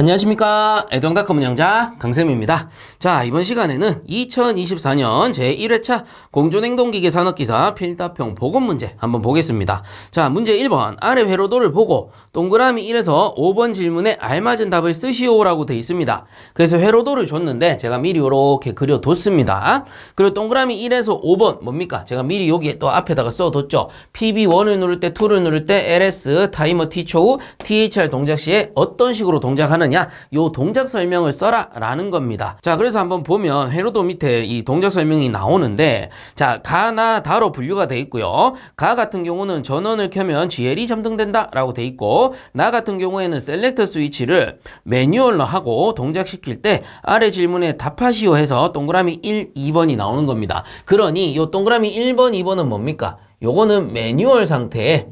안녕하십니까 애동닷컴 운영자 강쌤입니다 자 이번 시간에는 2024년 제1회차 공존행동기계 산업기사 필답형 보건문제 한번 보겠습니다 자 문제 1번 아래 회로도를 보고 동그라미 1에서 5번 질문에 알맞은 답을 쓰시오 라고 돼 있습니다 그래서 회로도를 줬는데 제가 미리 이렇게 그려뒀습니다 그리고 동그라미 1에서 5번 뭡니까 제가 미리 여기 에또 앞에다가 써뒀죠 PB1을 누를 때 2를 누를 때 LS 타이머 T초 후 THR 동작 시에 어떤 식으로 동작하는 하느냐 요 동작 설명을 써라 라는 겁니다 자 그래서 한번 보면 회로도 밑에 이 동작 설명이 나오는데 자 가나 다로 분류가 돼 있고요 가 같은 경우는 전원을 켜면 GL이 점등된다 라고 돼 있고 나 같은 경우에는 셀렉터 스위치를 매뉴얼로 하고 동작시킬 때 아래 질문에 답하시오 해서 동그라미 1, 2번이 나오는 겁니다 그러니 요 동그라미 1번, 2번은 뭡니까? 요거는 매뉴얼 상태에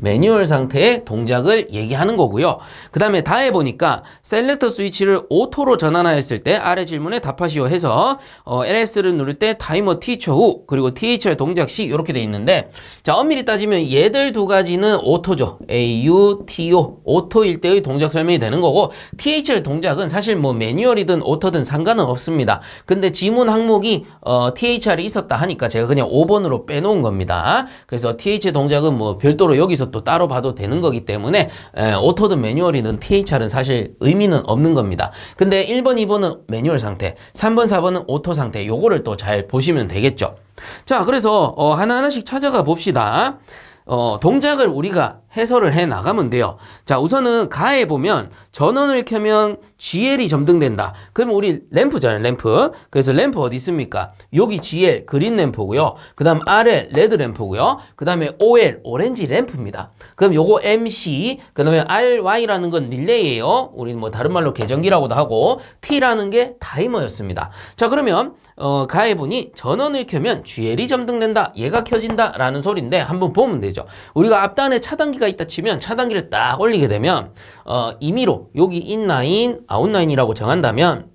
매뉴얼 상태의 동작을 얘기하는 거고요. 그 다음에 다 해 보니까 셀렉터 스위치를 오토로 전환하였을 때 아래 질문에 답하시오 해서 어, LS를 누를 때 타이머 T초 후 그리고 t h r 동작 시 이렇게 돼 있는데 자 엄밀히 따지면 얘들 두 가지는 오토죠. AU, TO 오토일 때의 동작 설명이 되는 거고 t h r 동작은 사실 뭐 매뉴얼이든 오토든 상관은 없습니다. 근데 지문 항목이 어, THR이 있었다 하니까 제가 그냥 5번으로 빼놓은 겁니다. 그래서 t h r 동작은 뭐 별도로 여기 여기서 또 따로 봐도 되는 거기 때문에 에, 오토든 매뉴얼이든 THR은 사실 의미는 없는 겁니다. 근데 1번, 2번은 매뉴얼 상태, 3번, 4번은 오토 상태 요거를 또 잘 보시면 되겠죠. 자, 그래서 어, 하나하나씩 찾아가 봅시다. 어, 동작을 우리가 해설을 해 나가면 돼요. 자, 우선은 가에 보면 전원을 켜면 GL이 점등된다. 그러면 우리 램프잖아요, 램프. 그래서 램프 어디 있습니까? 여기 GL, 그린 램프고요. 그 다음 RL, 레드 램프고요. 그 다음에 OL, 오렌지 램프입니다. 그럼 요거 MC, 그 다음에 RY라는 건 릴레이예요. 우리는 뭐 다른 말로 계정기라고도 하고 T라는 게 타이머였습니다. 자, 그러면 어, 가에 보니 전원을 켜면 GL이 점등된다. 얘가 켜진다라는 소리인데 한번 보면 되죠. 우리가 앞단에 차단기가 있다 치면 차단기를 딱 올리게 되면 어, 임의로 여기 인라인, 아웃라인이라고 정한다면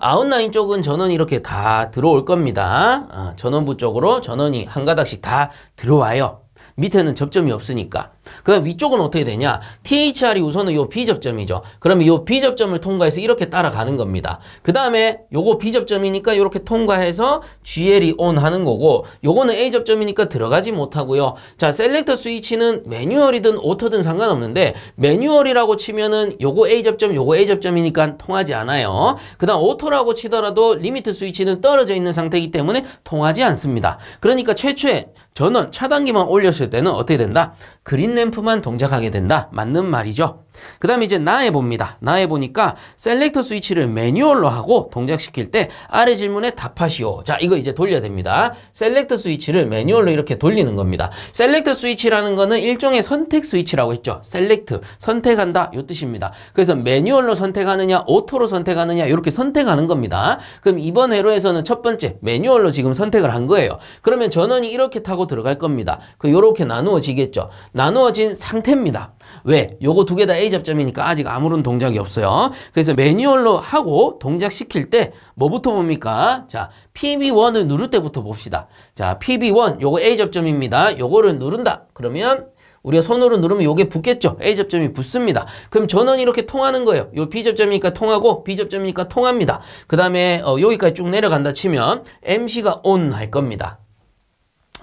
아웃라인 쪽은 전원이 이렇게 다 들어올 겁니다. 어, 전원부 쪽으로 전원이 한 가닥씩 다 들어와요. 밑에는 접점이 없으니까. 그 다음 위쪽은 어떻게 되냐? THR이 우선은 요 B접점이죠. 그러면 요 B접점을 통과해서 이렇게 따라가는 겁니다. 그 다음에 요거 B접점이니까 이렇게 통과해서 GL이 ON 하는 거고 요거는 A접점이니까 들어가지 못하고요. 자, 셀렉터 스위치는 매뉴얼이든 오토든 상관없는데 매뉴얼이라고 치면은 요거 A접점, 요거 A접점이니까 통하지 않아요. 그 다음 오토라고 치더라도 리미트 스위치는 떨어져 있는 상태이기 때문에 통하지 않습니다. 그러니까 최초에 전원 차단기만 올렸을 때는 어떻게 된다? 그린 인램프만 동작하게 된다. 맞는 말이죠. 그 다음에 이제 나에 봅니다. 나에 보니까 셀렉터 스위치를 매뉴얼로 하고 동작시킬 때 아래 질문에 답하시오. 자 이거 이제 돌려야 됩니다. 셀렉터 스위치를 매뉴얼로 이렇게 돌리는 겁니다. 셀렉터 스위치라는 거는 일종의 선택 스위치라고 했죠. 셀렉트 선택한다 이 뜻입니다. 그래서 매뉴얼로 선택하느냐 오토로 선택하느냐 이렇게 선택하는 겁니다. 그럼 이번 회로에서는 첫 번째 매뉴얼로 지금 선택을 한 거예요. 그러면 전원이 이렇게 타고 들어갈 겁니다. 그 요렇게 나누어지겠죠. 나누어진 상태입니다. 왜? 요거 두 개 다 A 접점이니까 아직 아무런 동작이 없어요. 그래서 매뉴얼로 하고 동작시킬 때 뭐부터 봅니까? 자, PB1을 누를 때부터 봅시다. 자, PB1 요거 A 접점입니다. 요거를 누른다. 그러면 우리가 손으로 누르면 요게 붙겠죠. A 접점이 붙습니다. 그럼 전원 이렇게 이 통하는 거예요. 요 B 접점이니까 통하고 B 접점이니까 통합니다. 그 다음에 어, 여기까지 쭉 내려간다 치면 MC가 ON 할 겁니다.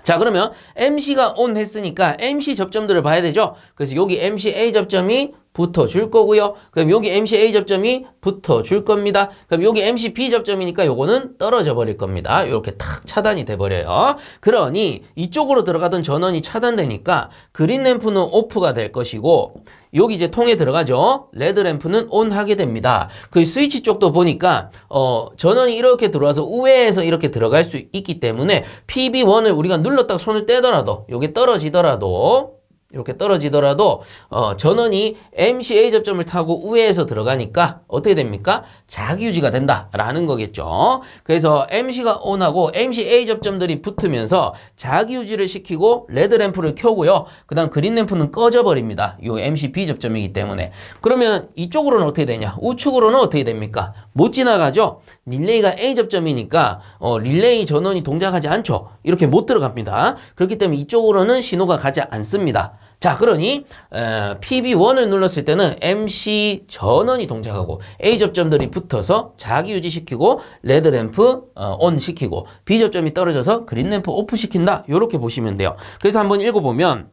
자 그러면 MC가 on 했으니까 MC 접점들을 봐야 되죠. 그래서 여기 MC A 접점이 붙어줄 거고요. 그럼 여기 MCA 접점이 붙어줄 겁니다. 그럼 여기 MCB 접점이니까 요거는 떨어져 버릴 겁니다. 이렇게 탁 차단이 돼버려요. 그러니 이쪽으로 들어가던 전원이 차단되니까 그린 램프는 오프가 될 것이고 여기 이제 통에 들어가죠. 레드 램프는 온 하게 됩니다. 그 스위치 쪽도 보니까 어 전원이 이렇게 들어와서 우회해서 이렇게 들어갈 수 있기 때문에 PB1을 우리가 눌렀다가 손을 떼더라도 이게 떨어지더라도 이렇게 떨어지더라도 어, 전원이 MCA 접점을 타고 우회해서 들어가니까 어떻게 됩니까? 자기유지가 된다라는 거겠죠. 그래서 MC가 o n 하고 MCA 접점들이 붙으면서 자기유지를 시키고 레드램프를 켜고요. 그 다음 그린램프는 꺼져버립니다. 이 MCB 접점이기 때문에. 그러면 이쪽으로는 어떻게 되냐? 우측으로는 어떻게 됩니까? 못 지나가죠? 릴레이가 A 접점이니까 어, 릴레이 전원이 동작하지 않죠. 이렇게 못 들어갑니다. 그렇기 때문에 이쪽으로는 신호가 가지 않습니다. 자 그러니 어, PB1을 눌렀을 때는 MC 전원이 동작하고 A 접점들이 붙어서 자기 유지시키고 레드 램프 어, o 시키고 B 접점이 떨어져서 그린 램프 오프 시킨다 이렇게 보시면 돼요. 그래서 한번 읽어보면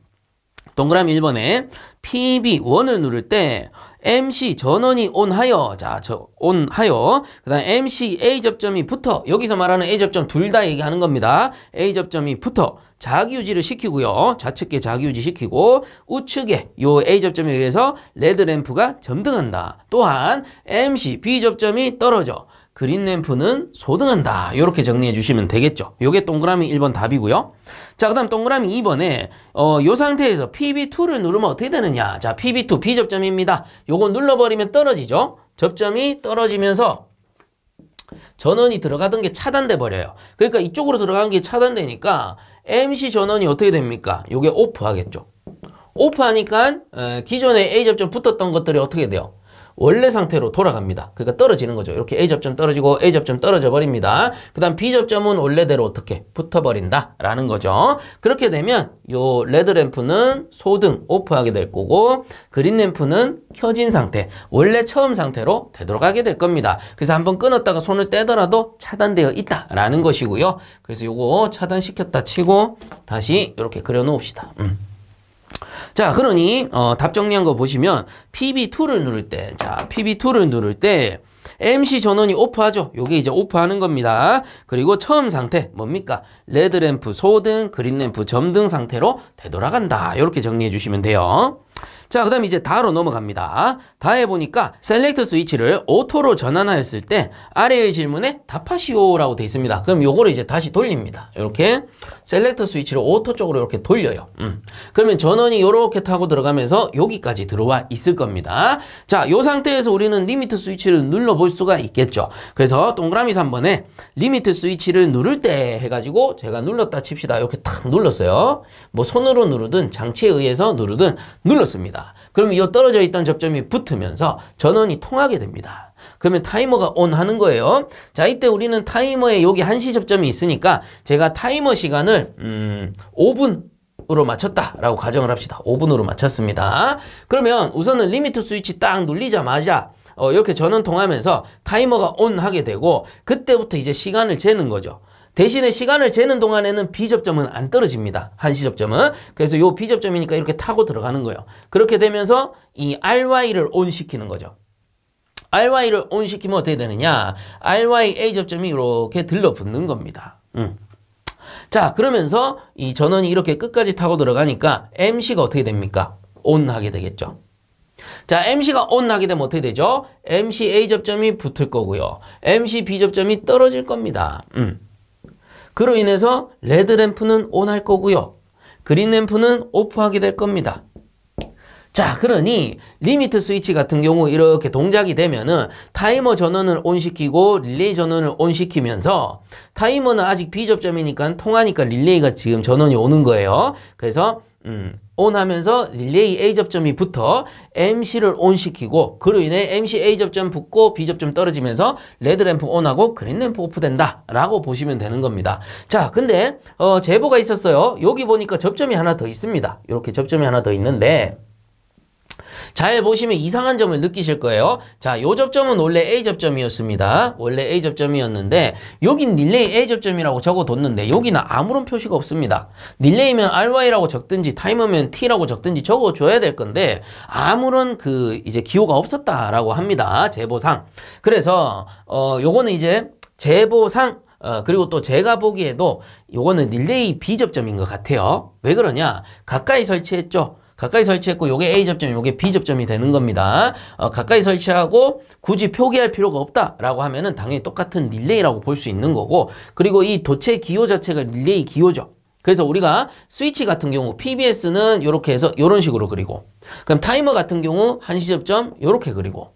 동그라미 1번에 PB 1을 누를 때 MC 전원이 온하여 자, 저 온하여 그다음 MC A 접점이 붙어 여기서 말하는 A 접점 둘 다 얘기하는 겁니다. A 접점이 붙어 자기유지를 시키고요. 좌측에 자기유지 시키고 우측에 요 A 접점에 의해서 레드 램프가 점등한다. 또한 MC B 접점이 떨어져 그린램프는 소등한다. 이렇게 정리해 주시면 되겠죠. 요게 동그라미 1번 답이고요. 자, 그 다음 동그라미 2번에 어, 요 상태에서 PB2를 누르면 어떻게 되느냐. 자, PB2 비접점입니다. 요거 눌러버리면 떨어지죠. 접점이 떨어지면서 전원이 들어가던 게 차단돼 버려요. 그러니까 이쪽으로 들어간 게 차단되니까 MC 전원이 어떻게 됩니까? 요게 오프 하겠죠. 오프 하니까 기존에 A접점 붙었던 것들이 어떻게 돼요? 원래 상태로 돌아갑니다. 그러니까 떨어지는 거죠. 이렇게 A접점 떨어지고 A접점 떨어져 버립니다. 그 다음 B접점은 원래대로 어떻게 붙어버린다 라는 거죠. 그렇게 되면 요 레드램프는 소등 오프하게 될 거고 그린램프는 켜진 상태 원래 처음 상태로 되돌아가게 될 겁니다. 그래서 한번 끊었다가 손을 떼더라도 차단되어 있다라는 것이고요. 그래서 요거 차단시켰다 치고 다시 이렇게 그려놓읍시다. 음. 자 그러니 어, 답 정리한 거 보시면 PB2를 누를 때자 PB2를 누를 때 MC 전원이 오프하죠. 요게 이제 오프하는 겁니다. 그리고 처음 상태 뭡니까? 레드램프 소등, 그린램프 점등 상태로 되돌아간다. 이렇게 정리해 주시면 돼요. 자, 그 다음 이제 다로 넘어갑니다. 다에 보니까 셀렉트 스위치를 오토로 전환하였을 때 아래의 질문에 답하시오라고 되어 있습니다. 그럼 요거를 이제 다시 돌립니다. 이렇게 셀렉트 스위치를 오토 쪽으로 이렇게 돌려요. 음. 그러면 전원이 이렇게 타고 들어가면서 여기까지 들어와 있을 겁니다. 자, 요 상태에서 우리는 리미트 스위치를 눌러볼 수가 있겠죠. 그래서 동그라미 3번에 리미트 스위치를 누를 때 해가지고 제가 눌렀다 칩시다. 이렇게 탁 눌렀어요. 뭐 손으로 누르든 장치에 의해서 누르든 눌렀습니다. 됩니다. 그러면 이 떨어져 있던 접점이 붙으면서 전원이 통하게 됩니다. 그러면 타이머가 ON 하는 거예요. 자, 이때 우리는 타이머에 여기 한시 접점이 있으니까 제가 타이머 시간을 음, 5분 으로 맞췄다라고 가정을 합시다. 5분으로 맞췄습니다. 그러면 우선은 리미트 스위치 딱 눌리자마자 어, 이렇게 전원 통하면서 타이머가 ON 하게 되고 그때부터 이제 시간을 재는 거죠. 대신에 시간을 재는 동안에는 비접점은 안 떨어집니다. 한시접점은. 그래서 요 비접점이니까 이렇게 타고 들어가는 거예요. 그렇게 되면서 이 RY를 온시키는 거죠. RY를 온시키면 어떻게 되느냐. RYA 접점이 이렇게 들러붙는 겁니다. 음. 자 그러면서 이 전원이 이렇게 끝까지 타고 들어가니까 MC가 어떻게 됩니까? 온하게 되겠죠. 자, MC가 온하게 되면 어떻게 되죠? MC A 접점이 붙을 거고요. MC B 접점이 떨어질 겁니다. 음. 그로 인해서 레드 램프는 온할 거고요. 그린 램프는 오프하게 될 겁니다. 자 그러니 리미트 스위치 같은 경우 이렇게 동작이 되면은 타이머 전원을 온시키고 릴레이 전원을 온시키면서 타이머는 아직 비접점이니까 통하니까 릴레이가 지금 전원이 오는 거예요. 그래서 음. 음, on 하면서 릴레이 A 접점이 붙어 MC를 on 시키고 그로 인해 MC A 접점 붙고 B 접점 떨어지면서 레드 램프 on하고 그린 램프 오프된다 라고 보시면 되는 겁니다. 자 근데 어, 제보가 있었어요. 여기 보니까 접점이 하나 더 있습니다. 이렇게 접점이 하나 더 있는데 잘 보시면 이상한 점을 느끼실 거예요. 자, 요 접점은 원래 A 접점이었습니다. 원래 A 접점이었는데 여긴 릴레이 A 접점이라고 적어뒀는데 여기는 아무런 표시가 없습니다. 릴레이면 RY라고 적든지 타이머면 T라고 적든지 적어줘야 될 건데 아무런 그 이제 기호가 없었다라고 합니다. 제보상. 그래서 어 요거는 이제 제보상 어, 그리고 또 제가 보기에도 요거는 릴레이 비접점인 것 같아요. 왜 그러냐? 가까이 설치했죠. 가까이 설치했고 요게 A 접점, 요게 B 접점이 되는 겁니다. 어, 가까이 설치하고 굳이 표기할 필요가 없다라고 하면은 당연히 똑같은 릴레이라고 볼 수 있는 거고 그리고 이 도체 기호 자체가 릴레이 기호죠. 그래서 우리가 스위치 같은 경우 PBS는 이렇게 해서 이런 식으로 그리고 그럼 타이머 같은 경우 한시 접점 이렇게 그리고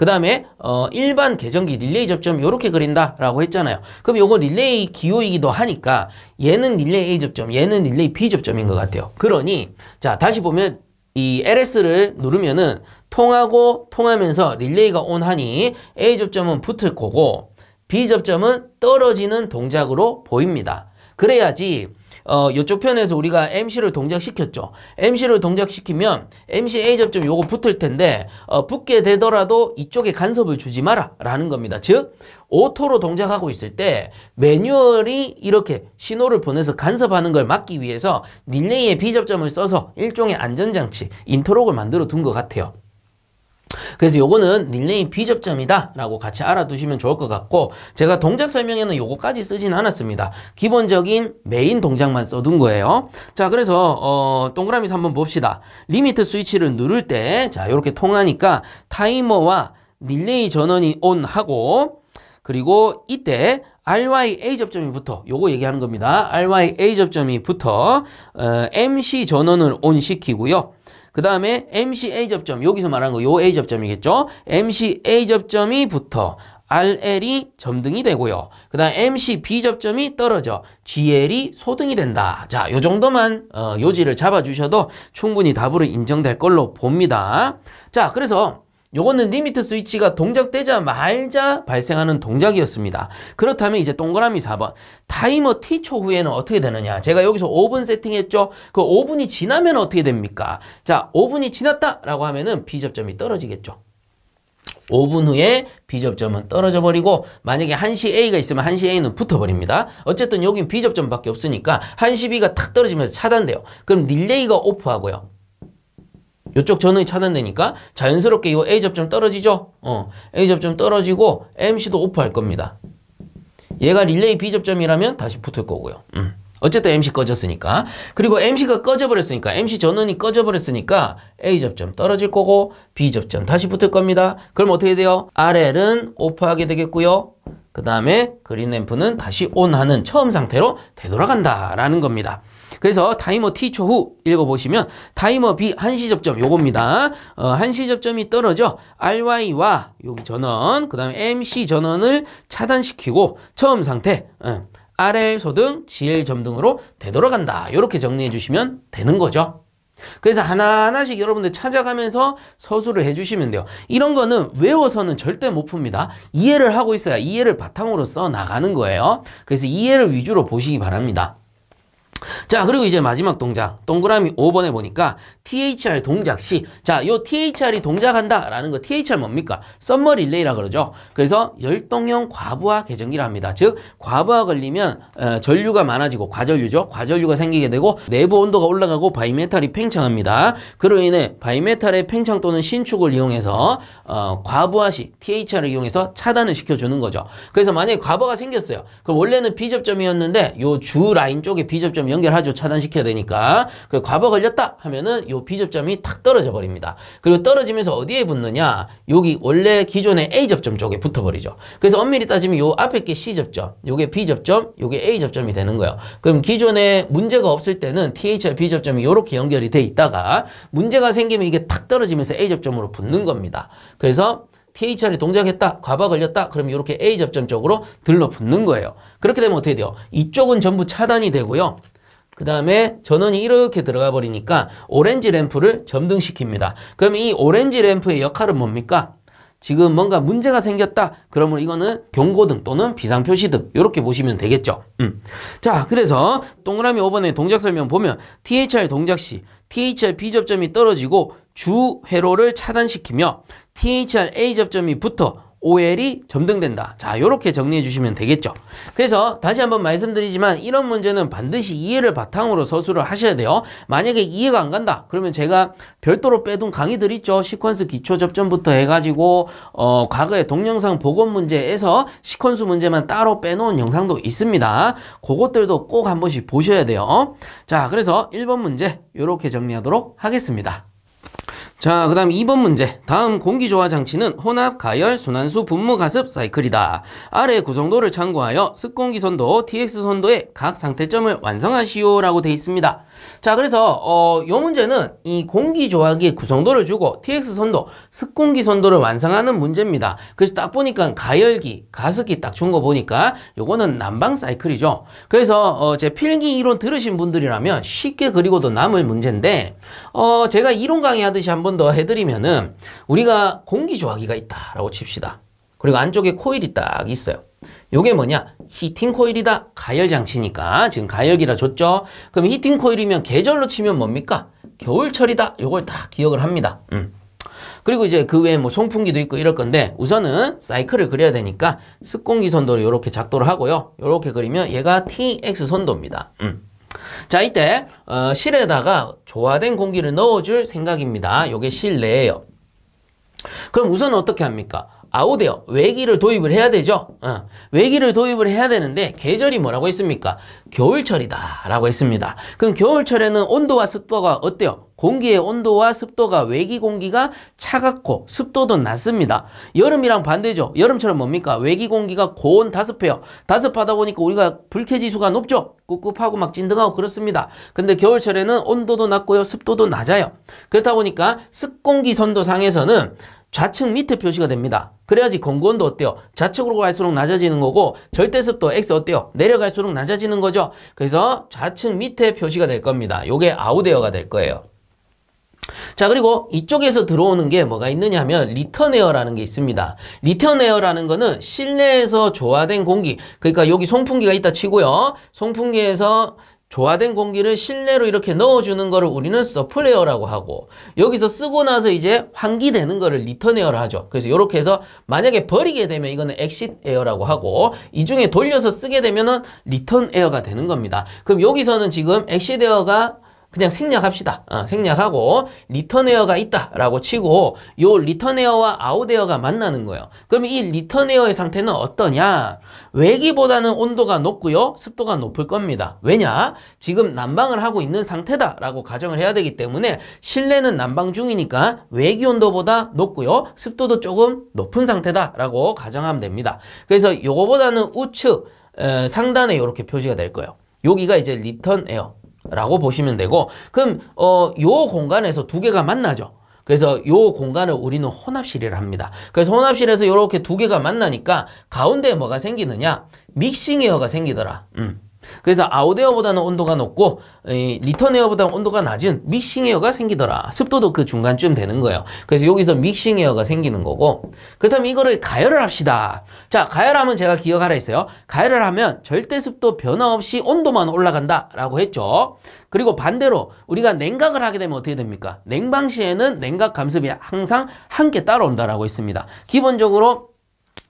그 다음에 어, 일반 계정기 릴레이 접점 이렇게 그린다라고 했잖아요. 그럼 요거 릴레이 기호이기도 하니까 얘는 릴레이 A 접점, 얘는 릴레이 B 접점인 것 같아요. 그러니 자 다시 보면 이 LS를 누르면은 통하고 통하면서 릴레이가 온하니 A 접점은 붙을 거고 B 접점은 떨어지는 동작으로 보입니다. 그래야지 어, 요쪽 편에서 우리가 MC를 동작시켰죠. MC를 동작시키면 MC A 접점 요거 붙을 텐데 어, 붙게 되더라도 이쪽에 간섭을 주지 마라 라는 겁니다. 즉 오토로 동작하고 있을 때 매뉴얼이 이렇게 신호를 보내서 간섭하는 걸 막기 위해서 릴레이의 비접점을 써서 일종의 안전장치, 인터록을 만들어 둔 것 같아요. 그래서 요거는 릴레이 비접점이다 라고 같이 알아두시면 좋을 것 같고 제가 동작 설명에는 요거까지 쓰진 않았습니다 기본적인 메인 동작만 써둔 거예요 자 그래서 어, 동그라미 한번 봅시다 리미트 스위치를 누를 때 자 요렇게 통하니까 타이머와 릴레이 전원이 온 하고 그리고 이때 RYA 접점이 붙어 요거 얘기하는 겁니다 RYA 접점이 붙어 어, MC 전원을 온 시키고요 그 다음에 MCA 접점 여기서 말한 거요 A 접점이겠죠. MCA 접점이 붙어. RL이 점등이 되고요. 그 다음 MCB 접점이 떨어져 GL이 소등이 된다. 자, 요 정도만 어, 요지를 잡아주셔도 충분히 답으로 인정될 걸로 봅니다. 자, 그래서 요거는 리미트 스위치가 동작되자 말자 발생하는 동작이었습니다. 그렇다면 이제 동그라미 4번 타이머 T초 후에는 어떻게 되느냐 제가 여기서 5분 세팅했죠. 그 5분이 지나면 어떻게 됩니까? 자 5분이 지났다라고 하면은 비접점이 떨어지겠죠. 5분 후에 B접점은 떨어져 버리고 만약에 1시 A가 있으면 1시 A는 붙어버립니다. 어쨌든 여긴 B접점밖에 없으니까 1시 B가 탁 떨어지면서 차단돼요. 그럼 릴레이가 오프하고요. 이쪽 전원이 차단되니까 자연스럽게 이 A 접점 떨어지죠? 어, A 접점 떨어지고 MC도 오프할 겁니다. 얘가 릴레이 B 접점이라면 다시 붙을 거고요. 음. 어쨌든 MC 꺼졌으니까. 그리고 MC가 꺼져버렸으니까 MC 전원이 꺼져버렸으니까 A 접점 떨어질 거고 B 접점 다시 붙을 겁니다. 그럼 어떻게 돼요? RL은 오프하게 되겠고요. 그 다음에 그린 램프는 다시 온하는 처음 상태로 되돌아간다라는 겁니다. 그래서 타이머 T 초 후 읽어보시면 타이머 B 한시 접점 요겁니다. 어, 한시 접점이 떨어져 RY와 여기 전원 그 다음에 MC 전원을 차단시키고 처음 상태 음, RL소등 GL점 등으로 되돌아간다. 이렇게 정리해 주시면 되는 거죠. 그래서 하나하나씩 여러분들 찾아가면서 서술을 해주시면 돼요. 이런 거는 외워서는 절대 못 풉니다. 이해를 하고 있어야 이해를 바탕으로 써 나가는 거예요. 그래서 이해를 위주로 보시기 바랍니다. 자 그리고 이제 마지막 동작 동그라미 5번에 보니까 THR 동작 시 자 요 THR이 동작한다 라는 거 THR 뭡니까? 썸머 릴레이라 그러죠 그래서 열동형 과부하 계정기라 합니다 즉 과부하 걸리면 어, 전류가 많아지고 과전류죠 과전류가 생기게 되고 내부 온도가 올라가고 바이메탈이 팽창합니다 그로 인해 바이메탈의 팽창 또는 신축을 이용해서 어, 과부하 시 THR을 이용해서 차단을 시켜주는 거죠 그래서 만약에 과부하가 생겼어요 그럼 원래는 비접점이었는데 요 주 라인 쪽에 비접점이 연결하죠. 차단시켜야 되니까. 그 과부 걸렸다 하면은 요 B접점이 탁 떨어져 버립니다. 그리고 떨어지면서 어디에 붙느냐? 여기 원래 기존의 A접점 쪽에 붙어 버리죠. 그래서 엄밀히 따지면 요 앞에 게 C접점, 요게 B접점, 요게 A접점이 되는 거예요. 그럼 기존에 문제가 없을 때는 TH와 B접점이 요렇게 연결이 돼 있다가 문제가 생기면 이게 탁 떨어지면서 A접점으로 붙는 겁니다. 그래서 THR이 동작했다, 과바 걸렸다, 그럼 이렇게 A접점 쪽으로 들러 붙는 거예요. 그렇게 되면 어떻게 돼요? 이쪽은 전부 차단이 되고요. 그 다음에 전원이 이렇게 들어가 버리니까 오렌지 램프를 점등시킵니다. 그럼 이 오렌지 램프의 역할은 뭡니까? 지금 뭔가 문제가 생겼다. 그러면 이거는 경고등 또는 비상표시등 이렇게 보시면 되겠죠. 음. 자 그래서 동그라미 5번의 동작 설명 보면 THR 동작 시 THR B 접점이 떨어지고 주 회로를 차단시키며 THR A 접점이 붙어 OL이 점등된다. 자, 이렇게 정리해 주시면 되겠죠. 그래서 다시 한번 말씀드리지만 이런 문제는 반드시 이해를 바탕으로 서술을 하셔야 돼요. 만약에 이해가 안 간다. 그러면 제가 별도로 빼둔 강의들 있죠. 시퀀스 기초 접점부터 해가지고 어, 과거의 동영상 복원 문제에서 시퀀스 문제만 따로 빼놓은 영상도 있습니다. 그것들도 꼭 한 번씩 보셔야 돼요. 자, 그래서 1번 문제 이렇게 정리하도록 하겠습니다. 자, 그 다음 2번 문제. 다음 공기조화 장치는 혼합, 가열, 순환수, 분무, 가습 사이클이다. 아래 구성도를 참고하여 습공기 선도, TX 선도의 각 상태점을 완성하시오 라고 되어 있습니다. 자 그래서 어, 요 문제는 이 공기 조화기의 구성도를 주고 TX 선도, 습공기 선도를 완성하는 문제입니다. 그래서 딱 보니까 가열기, 가습기 딱 준 거 보니까 요거는 난방 사이클이죠. 그래서 어, 제 필기 이론 들으신 분들이라면 쉽게 그리고도 남을 문제인데 어, 제가 이론 강의하듯이 한 번 더 해드리면은 우리가 공기 조화기가 있다라고 칩시다. 그리고 안쪽에 코일이 딱 있어요. 요게 뭐냐? 히팅 코일이다. 가열 장치니까. 지금 가열기라 줬죠? 그럼 히팅 코일이면 계절로 치면 뭡니까? 겨울철이다. 요걸 다 기억을 합니다. 음. 그리고 이제 그 외에 뭐 송풍기도 있고 이럴 건데 우선은 사이클을 그려야 되니까 습공기 선도를 이렇게 작도를 하고요. 이렇게 그리면 얘가 TX 선도입니다. 음. 자 이때 어, 실에다가 조화된 공기를 넣어줄 생각입니다. 이게 실내예요. 그럼 우선 어떻게 합니까? 아우데요. 외기를 도입을 해야 되죠. 어. 외기를 도입을 해야 되는데 계절이 뭐라고 했습니까? 겨울철이다 라고 했습니다. 그럼 겨울철에는 온도와 습도가 어때요? 공기의 온도와 습도가 외기 공기가 차갑고 습도도 낮습니다. 여름이랑 반대죠. 여름처럼 뭡니까? 외기 공기가 고온 다습해요. 다습하다 보니까 우리가 불쾌지수가 높죠. 꿉꿉하고 막 진등하고 그렇습니다. 근데 겨울철에는 온도도 낮고요. 습도도 낮아요. 그렇다 보니까 습공기선도 상에서는 좌측 밑에 표시가 됩니다. 그래야지 공구온도 어때요? 좌측으로 갈수록 낮아지는 거고 절대습도 X 어때요? 내려갈수록 낮아지는 거죠. 그래서 좌측 밑에 표시가 될 겁니다. 요게 아웃에어가 될 거예요. 자 그리고 이쪽에서 들어오는 게 뭐가 있느냐 하면 리턴에어라는 게 있습니다. 리턴에어라는 거는 실내에서 조화된 공기 그러니까 여기 송풍기가 있다 치고요. 송풍기에서 조화된 공기를 실내로 이렇게 넣어주는 거를 우리는 서플레어라고 하고 여기서 쓰고 나서 이제 환기되는 거를 리턴에어라 하죠. 그래서 이렇게 해서 만약에 버리게 되면 이거는 엑시에어라고 하고 이 중에 돌려서 쓰게 되면은 리턴에어가 되는 겁니다. 그럼 여기서는 지금 엑시에어가 그냥 생략합시다. 어, 생략하고 리턴에어가 있다라고 치고 요리턴에어와 아웃웨어가 만나는 거예요. 그럼 이리턴에어의 상태는 어떠냐? 외기보다는 온도가 높고요. 습도가 높을 겁니다. 왜냐? 지금 난방을 하고 있는 상태다라고 가정을 해야 되기 때문에 실내는 난방 중이니까 외기 온도보다 높고요. 습도도 조금 높은 상태다라고 가정하면 됩니다. 그래서 요거보다는 우측 에, 상단에 이렇게 표시가 될 거예요. 여기가 이제 리턴 에어 라고 보시면 되고 그럼 어, 요 공간에서 두 개가 만나죠. 그래서 요 공간을 우리는 혼합실이라 합니다. 그래서 혼합실에서 이렇게 두 개가 만나니까 가운데 뭐가 생기느냐? 믹싱 에어가 생기더라. 음. 그래서 아웃에어보다는 온도가 높고 리턴에어보다는 온도가 낮은 믹싱에어가 생기더라. 습도도 그 중간쯤 되는 거예요. 그래서 여기서 믹싱에어가 생기는 거고 그렇다면 이거를 가열을 합시다. 자 가열하면 제가 기억하라 했어요. 가열을 하면 절대 습도 변화 없이 온도만 올라간다 라고 했죠. 그리고 반대로 우리가 냉각을 하게 되면 어떻게 됩니까? 냉방 시에는 냉각 감습이 항상 함께 따라온다라고 했습니다. 기본적으로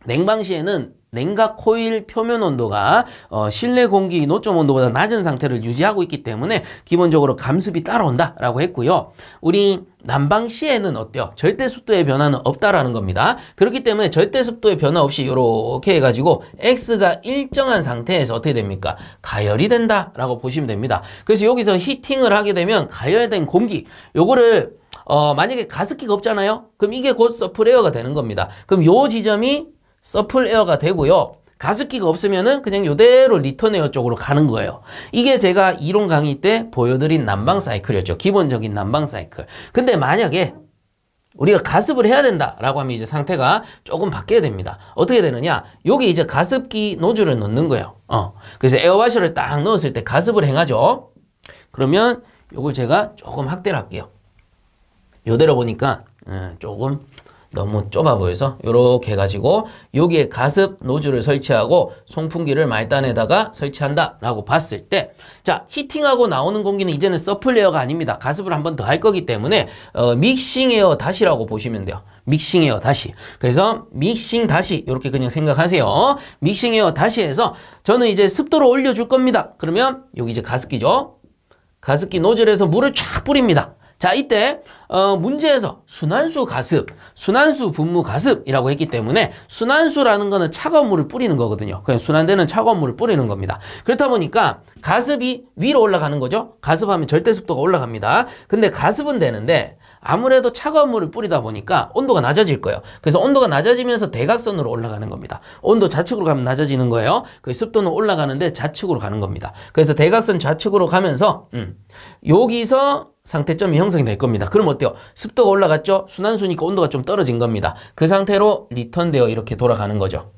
냉방 시에는 냉각 코일 표면 온도가 어, 실내 공기 노점 온도보다 낮은 상태를 유지하고 있기 때문에 기본적으로 감습이 따라온다라고 했고요. 우리 난방 시에는 어때요? 절대 습도의 변화는 없다라는 겁니다. 그렇기 때문에 절대 습도의 변화 없이 이렇게 해가지고 X가 일정한 상태에서 어떻게 됩니까? 가열이 된다라고 보시면 됩니다. 그래서 여기서 히팅을 하게 되면 가열된 공기 요거를 어, 만약에 가습기가 없잖아요? 그럼 이게 곧 서프레어가 되는 겁니다. 그럼 요 지점이 서플 에어가 되고요. 가습기가 없으면은 그냥 이대로 리턴 에어 쪽으로 가는 거예요. 이게 제가 이론 강의 때 보여드린 난방 사이클이었죠. 기본적인 난방 사이클. 근데 만약에 우리가 가습을 해야 된다라고 하면 이제 상태가 조금 바뀌어야 됩니다. 어떻게 되느냐? 여기 이제 가습기 노즐을 넣는 거예요. 어. 그래서 에어와셔를 딱 넣었을 때 가습을 행하죠. 그러면 이걸 제가 조금 확대를 할게요. 이대로 보니까 예, 조금 너무 좁아 보여서 이렇게 해가지고 여기에 가습 노즐을 설치하고 송풍기를 말단에다가 설치한다 라고 봤을 때자 히팅하고 나오는 공기는 이제는 서플 레어가 아닙니다. 가습을 한번 더 할 거기 때문에 어, 믹싱 에어 다시라고 보시면 돼요. 믹싱 에어 다시 그래서 믹싱 다시 이렇게 그냥 생각하세요. 믹싱 에어 다시 해서 저는 이제 습도를 올려줄 겁니다. 그러면 여기 이제 가습기죠. 가습기 노즐에서 물을 쫙 뿌립니다. 자 이때 어, 문제에서 순환수 가습, 순환수 분무 가습이라고 했기 때문에 순환수라는 거는 차가운 물을 뿌리는 거거든요. 그냥 순환되는 차가운 물을 뿌리는 겁니다. 그렇다 보니까 가습이 위로 올라가는 거죠. 가습하면 절대 습도가 올라갑니다. 근데 가습은 되는데 아무래도 차가운 물을 뿌리다 보니까 온도가 낮아질 거예요. 그래서 온도가 낮아지면서 대각선으로 올라가는 겁니다. 온도 좌측으로 가면 낮아지는 거예요. 그 습도는 올라가는데 좌측으로 가는 겁니다. 그래서 대각선 좌측으로 가면서 음, 여기서 상태점이 형성이 될 겁니다. 그럼 어때요? 습도가 올라갔죠? 순환수니까 온도가 좀 떨어진 겁니다. 그 상태로 리턴되어 이렇게 돌아가는 거죠.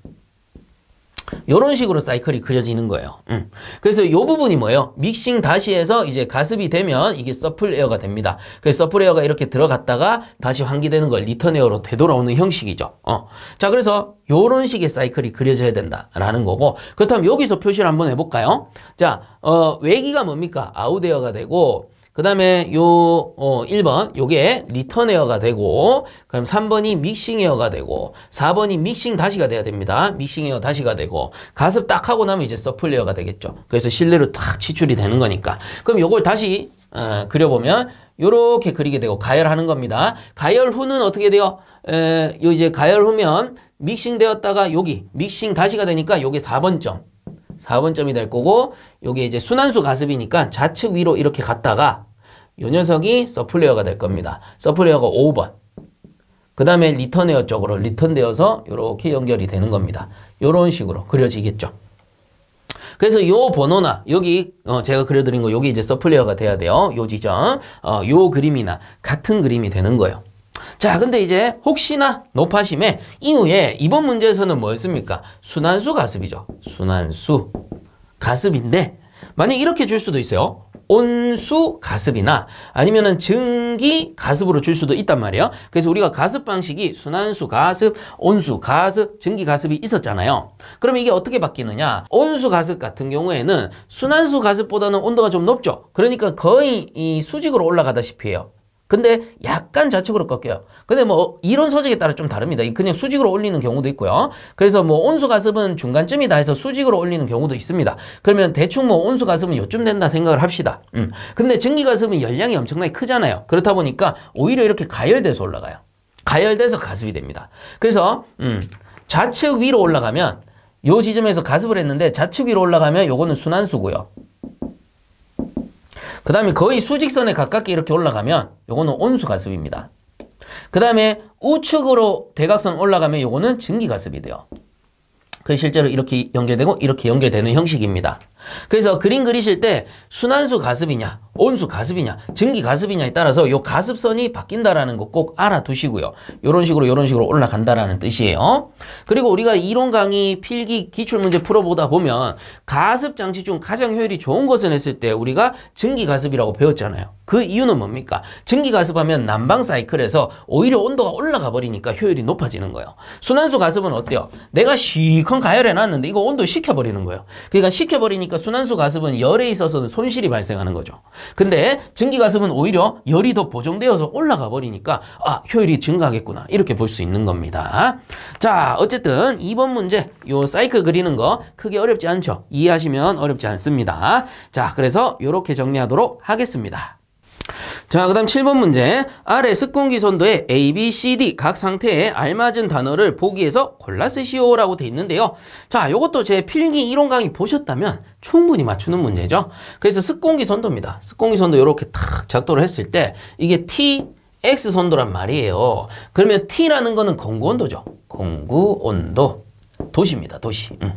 이런 식으로 사이클이 그려지는 거예요. 음. 그래서 이 부분이 뭐예요? 믹싱 다시 해서 이제 가습이 되면 이게 서플 에어가 됩니다. 그래서 서플 에어가 이렇게 들어갔다가 다시 환기되는 걸 리턴 에어로 되돌아오는 형식이죠. 어. 자, 그래서 이런 식의 사이클이 그려져야 된다라는 거고 그렇다면 여기서 표시를 한번 해볼까요? 자, 어, 외기가 뭡니까? 아웃 에어가 되고 그 다음에 요 어, 1번 요게 리턴 에어가 되고 그럼 3번이 믹싱 에어가 되고 4번이 믹싱 다시가 돼야 됩니다. 믹싱 에어 다시가 되고 가습 딱 하고 나면 이제 서플 에어가 되겠죠. 그래서 실내로 탁 치출이 되는 거니까 그럼 요걸 다시 어, 그려보면 요렇게 그리게 되고 가열하는 겁니다. 가열 후는 어떻게 돼요? 에, 요 이제 가열 후면 믹싱 되었다가 여기 믹싱 다시가 되니까 요게 4번 점 4번점이 될 거고 요게 이제 순환수 가습이니까 좌측 위로 이렇게 갔다가 요 녀석이 서플레어가 될 겁니다. 서플레어가 5번. 그 다음에 리턴웨어 쪽으로 리턴되어서 이렇게 연결이 되는 겁니다. 이런 식으로 그려지겠죠. 그래서 요 번호나 여기 어 제가 그려드린 거 여기 이제 서플레어가 돼야 돼요. 요 지점 어요 그림이나 같은 그림이 되는 거예요. 자, 근데 이제 혹시나 높아심에 이후에 이번 문제에서는 뭐였습니까? 순환수 가습이죠. 순환수 가습인데 만약 이렇게 줄 수도 있어요. 온수 가습이나 아니면은 증기 가습으로 줄 수도 있단 말이에요. 그래서 우리가 가습 방식이 순환수 가습, 온수 가습, 증기 가습이 있었잖아요. 그럼 이게 어떻게 바뀌느냐? 온수 가습 같은 경우에는 순환수 가습보다는 온도가 좀 높죠. 그러니까 거의 이 수직으로 올라가다시피 해요. 근데 약간 좌측으로 꺾여요. 근데 뭐이런 서적에 따라 좀 다릅니다. 그냥 수직으로 올리는 경우도 있고요. 그래서 뭐 온수 가습은 중간쯤이다 해서 수직으로 올리는 경우도 있습니다. 그러면 대충 뭐 온수 가습은 요쯤 된다 생각을 합시다. 음. 근데 증기 가습은 열량이 엄청나게 크잖아요. 그렇다 보니까 오히려 이렇게 가열돼서 올라가요. 가열돼서 가습이 됩니다. 그래서 음, 좌측 위로 올라가면 요 지점에서 가습을 했는데 좌측 위로 올라가면 요거는 순환수고요. 그 다음에 거의 수직선에 가깝게 이렇게 올라가면 요거는 온수가습입니다. 그 다음에 우측으로 대각선 올라가면 요거는 증기가습이 돼요. 그 실제로 이렇게 연결되고 이렇게 연결되는 형식입니다. 그래서 그림 그리실 때 순환수 가습이냐 온수 가습이냐 증기 가습이냐에 따라서 요 가습선이 바뀐다라는 거 꼭 알아두시고요. 요런 식으로 요런 식으로 올라간다라는 뜻이에요. 그리고 우리가 이론 강의 필기 기출문제 풀어보다 보면 가습 장치 중 가장 효율이 좋은 것은 했을 때 우리가 증기 가습이라고 배웠잖아요. 그 이유는 뭡니까? 증기 가습하면 난방 사이클에서 오히려 온도가 올라가 버리니까 효율이 높아지는 거예요. 순환수 가습은 어때요? 내가 시컨 가열해 놨는데 이거 온도 식혀버리는 거예요. 그러니까 식혀버리니까 순환수 가습은 열에 있어서는 손실이 발생하는 거죠. 근데 증기 가습은 오히려 열이 더 보정되어서 올라가 버리니까 아 효율이 증가하겠구나 이렇게 볼 수 있는 겁니다. 자 어쨌든 2번 문제 요 사이클 그리는 거 크게 어렵지 않죠. 이해하시면 어렵지 않습니다. 자 그래서 이렇게 정리하도록 하겠습니다. 자, 그 다음 7번 문제. 아래 습공기 선도의 A, B, C, D 각 상태에 알맞은 단어를 보기에서 골라 쓰시오 라고 돼 있는데요. 자, 요것도제 필기 이론 강의 보셨다면 충분히 맞추는 문제죠. 그래서 습공기 선도입니다. 습공기 선도 이렇게 탁 작도를 했을 때 이게 T, X 선도란 말이에요. 그러면 T라는 거는 공구 온도죠. 공구 온도. 도시입니다. 도시. 음.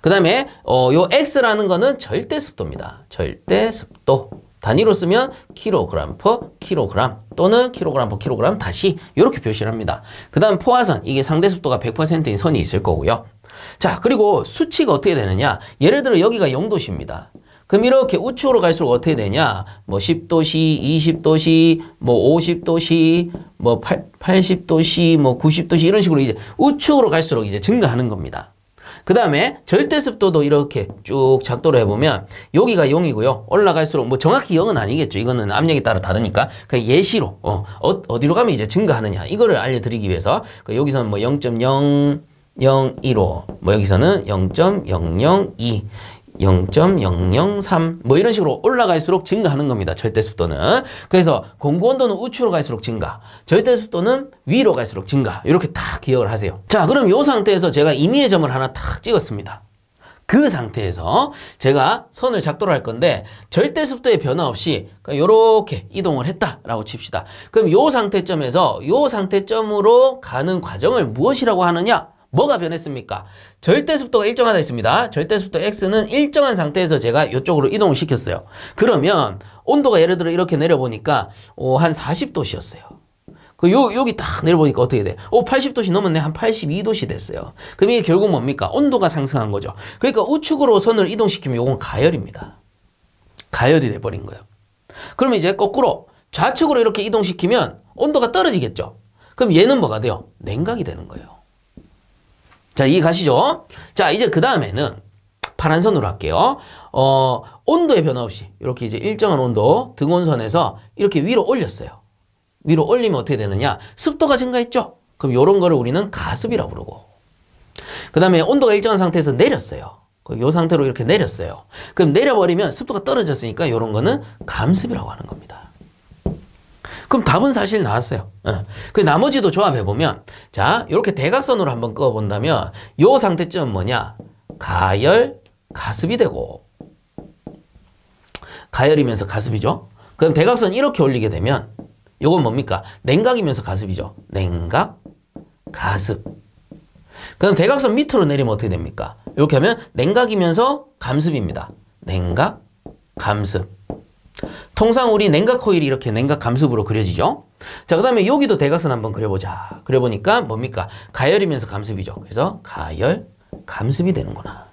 그 다음에 어, 요 X라는 거는 절대 습도입니다. 절대 습도. 단위로 쓰면 킬로그램 퍼 킬로그램 또는 킬로그램 퍼 킬로그램 다시 이렇게 표시를 합니다. 그 다음 포화선 이게 상대 속도가 100%인 선이 있을 거고요. 자 그리고 수치가 어떻게 되느냐 예를 들어 여기가 0도시입니다. 그럼 이렇게 우측으로 갈수록 어떻게 되냐? 뭐 10도시, 20도시, 뭐 50도시, 뭐 8, 80도시, 뭐 90도시 이런 식으로 이제 우측으로 갈수록 이제 증가하는 겁니다. 그 다음에 절대 습도도 이렇게 쭉 작도를 해보면 여기가 0이고요. 올라갈수록 뭐 정확히 0은 아니겠죠. 이거는 압력에 따라 다르니까 그 예시로 어, 어, 디로 가면 이제 증가하느냐 이거를 알려드리기 위해서 그 여기서는 뭐 0.0 0.15, 뭐 여기서는 0.002 0.003뭐 이런 식으로 올라갈수록 증가하는 겁니다. 절대습도는. 그래서 공구온도는 우측으로 갈수록 증가, 절대습도는 위로 갈수록 증가 이렇게 탁 기억을 하세요. 자 그럼 이 상태에서 제가 임의의 점을 하나 탁 찍었습니다. 그 상태에서 제가 선을 작도를 할 건데 절대 습도의 변화 없이 이렇게 이동을 했다라고 칩시다. 그럼 이 상태점에서 이 상태점으로 가는 과정을 무엇이라고 하느냐? 뭐가 변했습니까? 절대습도가 일정하다 했습니다. 절대습도 X는 일정한 상태에서 제가 이쪽으로 이동을 시켰어요. 그러면 온도가 예를 들어 이렇게 내려보니까 어, 한 40도씨였어요. 그 요, 여기 딱 내려보니까 어떻게 돼? 오, 어, 80도씨 넘었네. 한 82도씨 됐어요. 그럼 이게 결국 뭡니까? 온도가 상승한 거죠. 그러니까 우측으로 선을 이동시키면 이건 가열입니다. 가열이 돼버린 거예요. 그럼 이제 거꾸로 좌측으로 이렇게 이동시키면 온도가 떨어지겠죠. 그럼 얘는 뭐가 돼요? 냉각이 되는 거예요. 자, 이해 가시죠? 자, 이제 그 다음에는 파란 선으로 할게요. 어, 온도의 변화 없이 이렇게 이제 일정한 온도 등온선에서 이렇게 위로 올렸어요. 위로 올리면 어떻게 되느냐? 습도가 증가했죠? 그럼 이런 거를 우리는 가습이라고 부르고 그 다음에 온도가 일정한 상태에서 내렸어요. 요 상태로 이렇게 내렸어요. 그럼 내려버리면 습도가 떨어졌으니까 이런 거는 감습이라고 하는 겁니다. 그럼 답은 사실 나왔어요. 어. 그 나머지도 조합해보면 자 이렇게 대각선으로 한번 그어본다면 요 상태점은 뭐냐? 가열, 가습이 되고 가열이면서 가습이죠. 그럼 대각선 이렇게 올리게 되면 요건 뭡니까? 냉각이면서 가습이죠. 냉각, 가습. 그럼 대각선 밑으로 내리면 어떻게 됩니까? 이렇게 하면 냉각이면서 감습입니다. 냉각, 감습. 통상 우리 냉각 코일이 이렇게 냉각 감습으로 그려지죠. 자, 그 다음에 여기도 대각선 한번 그려보자. 그려보니까 뭡니까? 가열이면서 감습이죠. 그래서 가열 감습이 되는구나.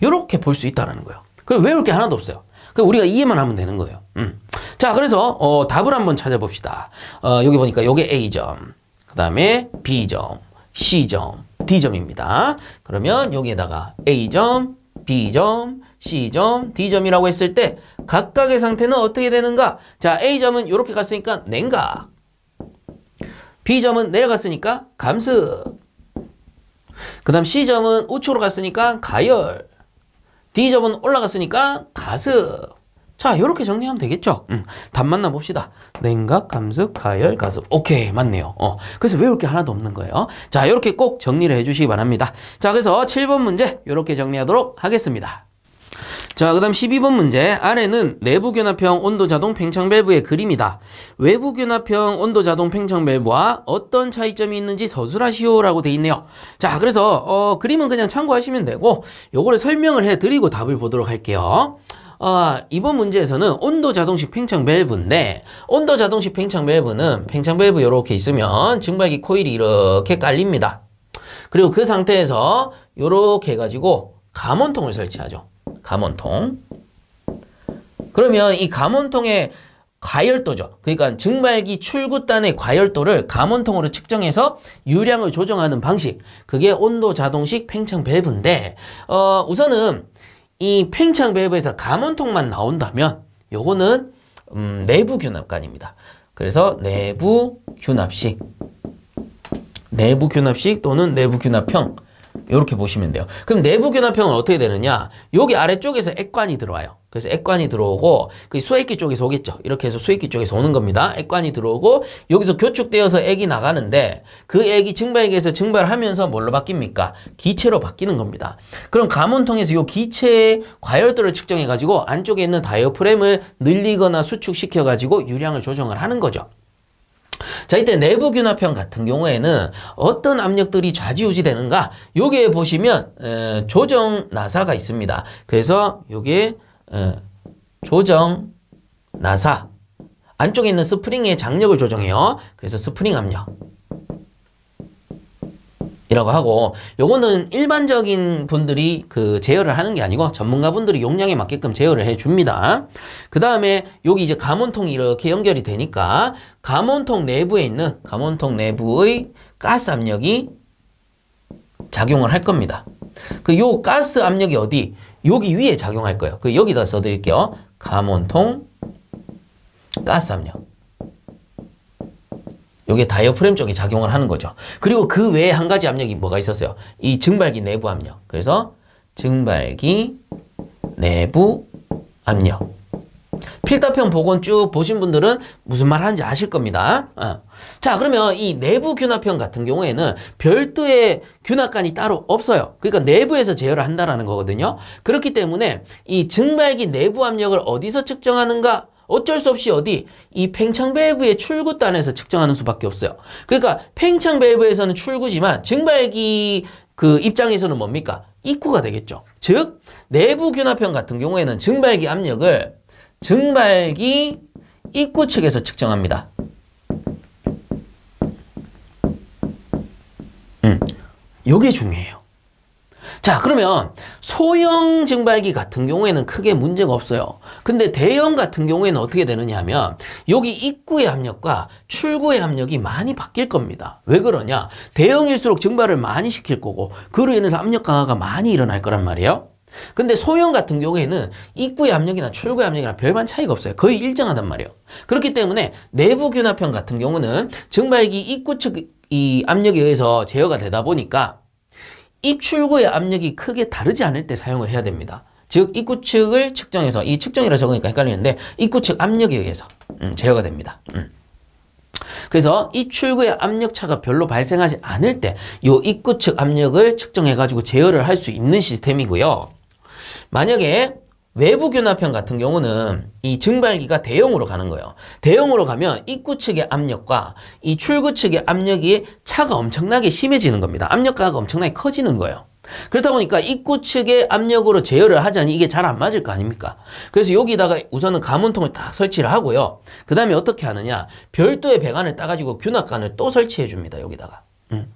이렇게 볼 수 있다라는 거예요. 그리고 외울 게 하나도 없어요. 그 우리가 이해만 하면 되는 거예요. 음. 자, 그래서 어, 답을 한번 찾아봅시다. 어, 여기 보니까 요게 A점, 그 다음에 B점, C점, D점입니다. 그러면 여기에다가 A점, B점, C점, D점이라고 했을 때 각각의 상태는 어떻게 되는가? 자, A점은 이렇게 갔으니까 냉각. B점은 내려갔으니까 감습. 그 다음 C점은 우측으로 갔으니까 가열. D점은 올라갔으니까 가습. 자, 이렇게 정리하면 되겠죠? 음, 답 만나봅시다. 냉각, 감습, 가열, 가습. 오케이, 맞네요. 어, 그래서 외울 게 하나도 없는 거예요. 자, 이렇게 꼭 정리를 해주시기 바랍니다. 자, 그래서 7번 문제 이렇게 정리하도록 하겠습니다. 자, 그 다음 12번 문제. 아래는 내부 견합형 온도 자동 팽창 밸브의 그림이다. 외부 견합형 온도 자동 팽창 밸브와 어떤 차이점이 있는지 서술하시오라고 돼 있네요. 자, 그래서 어, 그림은 그냥 참고하시면 되고 요거를 설명을 해 드리고 답을 보도록 할게요. 어, 이번 문제에서는 온도 자동식 팽창 밸브인데 온도 자동식 팽창 밸브는 팽창 밸브 이렇게 있으면 증발기 코일이 이렇게 깔립니다. 그리고 그 상태에서 이렇게 해가지고 감원통을 설치하죠. 감원통. 그러면 이 감원통의 과열도죠. 그러니까 증발기 출구단의 과열도를 감원통으로 측정해서 유량을 조정하는 방식. 그게 온도 자동식 팽창 밸브인데 어, 우선은 이 팽창 밸브에서 감원통만 나온다면 요거는 음, 내부 균압관입니다. 그래서 내부 균압식 내부 균압식 또는 내부 균압형 이렇게 보시면 돼요. 그럼 내부 균합형은 어떻게 되느냐? 여기 아래쪽에서 액관이 들어와요. 그래서 액관이 들어오고 그 수액기 쪽에서 오겠죠. 이렇게 해서 수액기 쪽에서 오는 겁니다. 액관이 들어오고 여기서 교축되어서 액이 나가는데 그 액이 증발기에서 증발하면서 뭘로 바뀝니까? 기체로 바뀌는 겁니다. 그럼 가문 통해서 이 기체의 과열도를 측정해 가지고 안쪽에 있는 다이어프램을 늘리거나 수축시켜 가지고 유량을 조정을 하는 거죠. 자 이때 내부 균화평 같은 경우에는 어떤 압력들이 좌지우지 되는가 여기에 보시면 에, 조정 나사가 있습니다. 그래서 여기 에, 조정 나사 안쪽에 있는 스프링의 장력을 조정해요. 그래서 스프링 압력 이라고 하고 요거는 일반적인 분들이 그 제어를 하는 게 아니고 전문가분들이 용량에 맞게끔 제어를 해 줍니다. 그 다음에 여기 이제 감온통이 이렇게 연결이 되니까 감온통 내부에 있는 감온통 내부의 가스 압력이 작용을 할 겁니다. 그 요 가스 압력이 어디? 여기 위에 작용할 거예요. 그 여기다 써드릴게요. 감온통 가스 압력. 요게 다이어프램 쪽에 작용을 하는 거죠. 그리고 그 외에 한 가지 압력이 뭐가 있었어요? 이 증발기 내부 압력. 그래서 증발기 내부 압력. 필답편 복원 쭉 보신 분들은 무슨 말 하는지 아실 겁니다. 어. 자 그러면 이 내부 균합편 같은 경우에는 별도의 균합관이 따로 없어요. 그러니까 내부에서 제어를 한다라는 거거든요. 그렇기 때문에 이 증발기 내부 압력을 어디서 측정하는가? 어쩔 수 없이 어디 이 팽창밸브의 출구단에서 측정하는 수밖에 없어요. 그러니까 팽창밸브에서는 출구지만 증발기 그 입장에서는 뭡니까? 입구가 되겠죠. 즉 내부 균화편 같은 경우에는 증발기 압력을 증발기 입구 측에서 측정합니다. 음, 요게 중요해요. 자 그러면 소형 증발기 같은 경우에는 크게 문제가 없어요. 근데 대형 같은 경우에는 어떻게 되느냐 하면 여기 입구의 압력과 출구의 압력이 많이 바뀔 겁니다. 왜 그러냐? 대형일수록 증발을 많이 시킬 거고 그로 인해서 압력 강화가 많이 일어날 거란 말이에요. 근데 소형 같은 경우에는 입구의 압력이나 출구의 압력이나 별반 차이가 없어요. 거의 일정하단 말이에요. 그렇기 때문에 내부 균화편 같은 경우는 증발기 입구 측 이 압력에 의해서 제어가 되다 보니까 입출구의 압력이 크게 다르지 않을 때 사용을 해야 됩니다. 즉 입구 측을 측정해서 이 측정이라 적으니까 헷갈리는데 입구 측 압력에 의해서 음, 제어가 됩니다. 음. 그래서 입출구의 압력차가 별로 발생하지 않을 때이 입구 측 압력을 측정해가지고 제어를 할 수 있는 시스템이고요. 만약에 외부 균합형 같은 경우는 음. 이 증발기가 대형으로 가는 거예요. 대형으로 가면 입구 측의 압력과 이 출구 측의 압력이 차가 엄청나게 심해지는 겁니다. 압력가가 엄청나게 커지는 거예요. 그렇다 보니까 입구 측의 압력으로 제어를 하자니 이게 잘 안 맞을 거 아닙니까? 그래서 여기다가 우선은 가문통을 딱 설치를 하고요. 그 다음에 어떻게 하느냐. 별도의 배관을 따가지고 균합관을 또 설치해 줍니다. 여기다가. 음.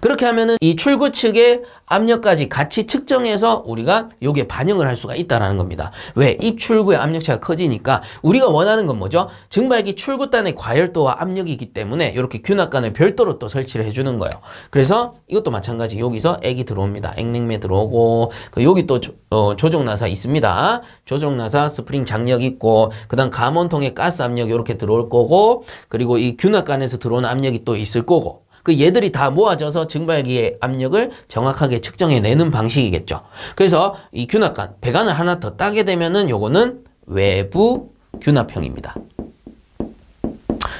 그렇게 하면은 이 출구 측의 압력까지 같이 측정해서 우리가 요게 반영을 할 수가 있다라는 겁니다. 왜? 입출구의 압력차가 커지니까 우리가 원하는 건 뭐죠? 증발기 출구단의 과열도와 압력이기 때문에 이렇게 균압관을 별도로 또 설치를 해주는 거예요. 그래서 이것도 마찬가지 여기서 액이 들어옵니다. 액냉매 들어오고 그 여기 또 조, 어, 조종나사 있습니다. 조종나사 스프링 장력 있고 그 다음 감원통에 가스 압력 이렇게 들어올 거고 그리고 이 균압관에서 들어오는 압력이 또 있을 거고 그 얘들이 다 모아져서 증발기의 압력을 정확하게 측정해내는 방식이겠죠. 그래서 이균압관 배관을 하나 더 따게 되면은 요거는 외부 균압형입니다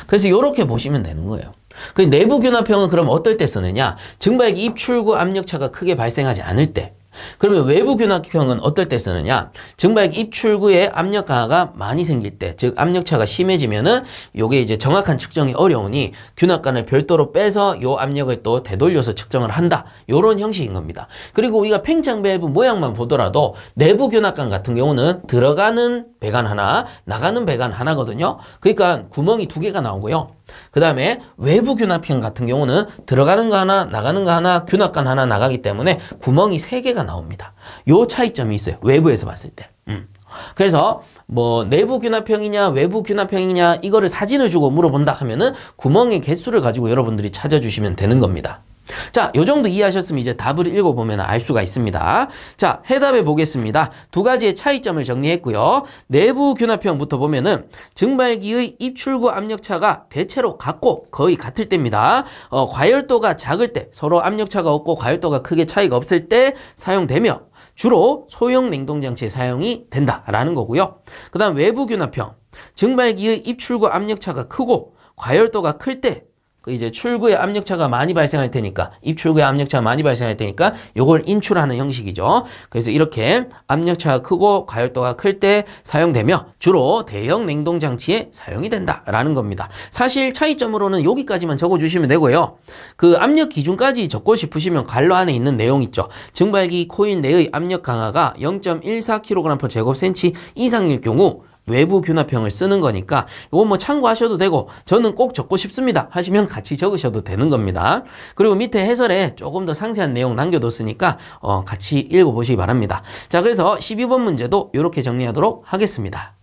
그래서 이렇게 보시면 되는 거예요. 그 내부 균압형은 그럼 어떨 때 쓰느냐? 증발기 입출구 압력차가 크게 발생하지 않을 때 그러면 외부 균기형은 어떨 때 쓰느냐? 증발 입출구에 압력 강화가 많이 생길 때, 즉 압력차가 심해지면은 요게 이제 정확한 측정이 어려우니 균합관을 별도로 빼서 요 압력을 또 되돌려서 측정을 한다. 요런 형식인 겁니다. 그리고 우리가 팽창 밸브 모양만 보더라도 내부 균합관 같은 경우는 들어가는 배관 하나, 나가는 배관 하나거든요. 그러니까 구멍이 두 개가 나오고요. 그 다음에 외부 균합형 같은 경우는 들어가는 거 하나 나가는 거 하나 균합관 하나 나가기 때문에 구멍이 세개가 나옵니다. 요 차이점이 있어요. 외부에서 봤을 때. 음. 그래서 뭐 내부 균합형이냐 외부 균합형이냐 이거를 사진을 주고 물어본다 하면은 구멍의 개수를 가지고 여러분들이 찾아주시면 되는 겁니다. 자, 요 정도 이해하셨으면 이제 답을 읽어보면 알 수가 있습니다. 자, 해답해 보겠습니다. 두 가지의 차이점을 정리했고요. 내부 균합형부터 보면은 증발기의 입출구 압력차가 대체로 같고 거의 같을 때입니다. 어, 과열도가 작을 때 서로 압력차가 없고 과열도가 크게 차이가 없을 때 사용되며 주로 소형 냉동장치에 사용이 된다라는 거고요. 그 다음 외부 균합형. 증발기의 입출구 압력차가 크고 과열도가 클때 그 이제 출구의 압력차가 많이 발생할 테니까 입출구의 압력차가 많이 발생할 테니까 요걸 인출하는 형식이죠. 그래서 이렇게 압력차가 크고 가열도가 클 때 사용되며 주로 대형 냉동장치에 사용이 된다라는 겁니다. 사실 차이점으로는 여기까지만 적어주시면 되고요. 그 압력 기준까지 적고 싶으시면 갈로 안에 있는 내용 있죠. 증발기 코일 내의 압력 강화가 0.14kg p e 제곱센치 이상일 경우 외부 균합형을 쓰는 거니까 이건 뭐 참고하셔도 되고 저는 꼭 적고 싶습니다 하시면 같이 적으셔도 되는 겁니다. 그리고 밑에 해설에 조금 더 상세한 내용 남겨뒀으니까 어, 같이 읽어보시기 바랍니다. 자 그래서 12번 문제도 이렇게 정리하도록 하겠습니다.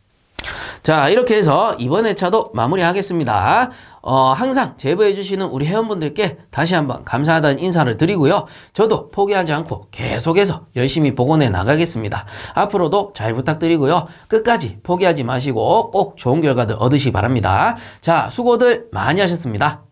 자 이렇게 해서 이번 회차도 마무리하겠습니다. 어, 항상 제보해주시는 우리 회원분들께 다시 한번 감사하다는 인사를 드리고요. 저도 포기하지 않고 계속해서 열심히 복원해 나가겠습니다. 앞으로도 잘 부탁드리고요. 끝까지 포기하지 마시고 꼭 좋은 결과들 얻으시기 바랍니다. 자, 수고들 많이 하셨습니다.